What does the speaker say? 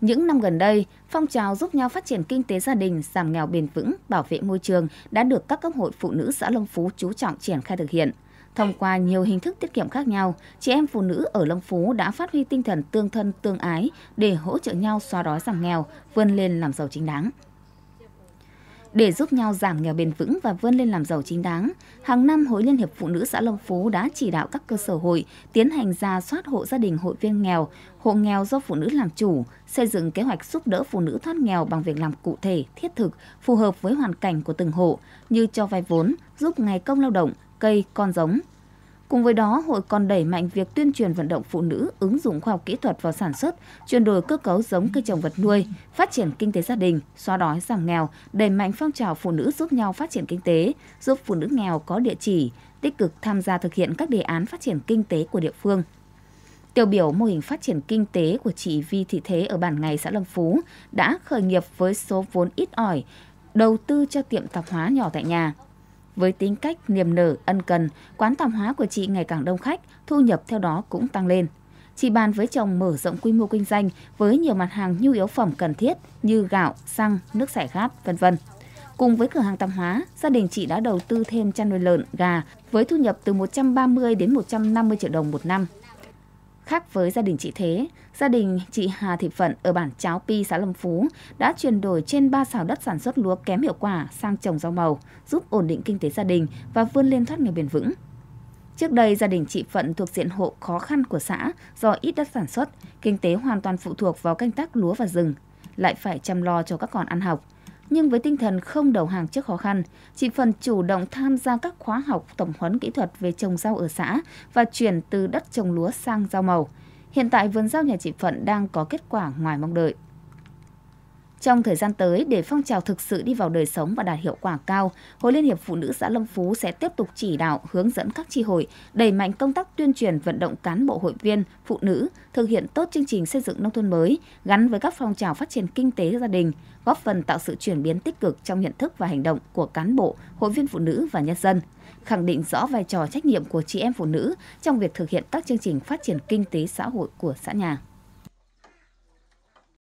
Những năm gần đây, phong trào giúp nhau phát triển kinh tế gia đình, giảm nghèo bền vững, bảo vệ môi trường đã được các cấp hội phụ nữ xã Long Phú chú trọng triển khai thực hiện. Thông qua nhiều hình thức tiết kiệm khác nhau, chị em phụ nữ ở Long Phú đã phát huy tinh thần tương thân tương ái để hỗ trợ nhau xóa đói giảm nghèo, vươn lên làm giàu chính đáng. Để giúp nhau giảm nghèo bền vững và vươn lên làm giàu chính đáng, hàng năm Hội Liên hiệp Phụ nữ xã Long Phú đã chỉ đạo các cơ sở hội tiến hành ra soát hộ gia đình hội viên nghèo, hộ nghèo do phụ nữ làm chủ, xây dựng kế hoạch giúp đỡ phụ nữ thoát nghèo bằng việc làm cụ thể, thiết thực, phù hợp với hoàn cảnh của từng hộ như cho vay vốn, giúp ngày công lao động, cây, con giống, Cùng với đó, hội còn đẩy mạnh việc tuyên truyền vận động phụ nữ ứng dụng khoa học kỹ thuật vào sản xuất, chuyển đổi cơ cấu giống cây trồng vật nuôi, phát triển kinh tế gia đình, xóa đói giảm nghèo, đẩy mạnh phong trào phụ nữ giúp nhau phát triển kinh tế, giúp phụ nữ nghèo có địa chỉ, tích cực tham gia thực hiện các đề án phát triển kinh tế của địa phương. Tiêu biểu mô hình phát triển kinh tế của chị Vi Thị Thế ở bản ngày xã Lâm Phú đã khởi nghiệp với số vốn ít ỏi, đầu tư cho tiệm tạp hóa nhỏ tại nhà. Với tính cách niềm nở, ân cần, quán tạp hóa của chị ngày càng đông khách, thu nhập theo đó cũng tăng lên. Chị bàn với chồng mở rộng quy mô kinh doanh với nhiều mặt hàng nhu yếu phẩm cần thiết như gạo, xăng, nước giải khát, vân vân. Cùng với cửa hàng tạp hóa, gia đình chị đã đầu tư thêm chăn nuôi lợn, gà với thu nhập từ 130 đến 150 triệu đồng một năm. Khác với gia đình chị Thế, gia đình chị Hà Thị Phận ở bản Cháo Pi, xã Lâm Phú đã chuyển đổi trên 3 xào đất sản xuất lúa kém hiệu quả sang trồng rau màu, giúp ổn định kinh tế gia đình và vươn lên thoát nghèo bền vững. Trước đây, gia đình chị Phận thuộc diện hộ khó khăn của xã do ít đất sản xuất, kinh tế hoàn toàn phụ thuộc vào canh tác lúa và rừng, lại phải chăm lo cho các con ăn học nhưng với tinh thần không đầu hàng trước khó khăn, chị Phần chủ động tham gia các khóa học tổng huấn kỹ thuật về trồng rau ở xã và chuyển từ đất trồng lúa sang rau màu. Hiện tại vườn rau nhà chị Phận đang có kết quả ngoài mong đợi. Trong thời gian tới, để phong trào thực sự đi vào đời sống và đạt hiệu quả cao, Hội Liên hiệp Phụ nữ xã Lâm Phú sẽ tiếp tục chỉ đạo, hướng dẫn các tri hội, đẩy mạnh công tác tuyên truyền vận động cán bộ hội viên, phụ nữ, thực hiện tốt chương trình xây dựng nông thôn mới, gắn với các phong trào phát triển kinh tế gia đình, góp phần tạo sự chuyển biến tích cực trong nhận thức và hành động của cán bộ, hội viên phụ nữ và nhân dân khẳng định rõ vai trò trách nhiệm của chị em phụ nữ trong việc thực hiện các chương trình phát triển kinh tế xã hội của xã nhà.